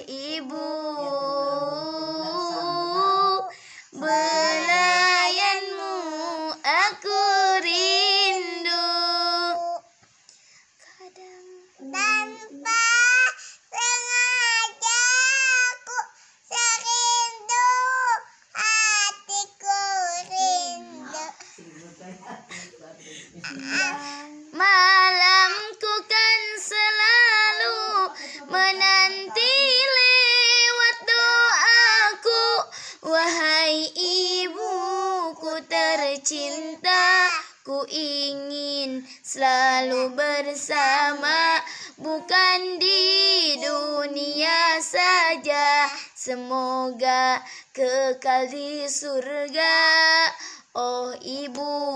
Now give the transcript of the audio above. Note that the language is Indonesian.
ibu ya, Belayanmu aku rindu Kadang tanpa sengaja aku serindu hatiku rindu Malamku kan selalu menangis ibu ku tercinta, ku ingin selalu bersama, bukan di dunia saja. Semoga kekal di surga, oh ibu.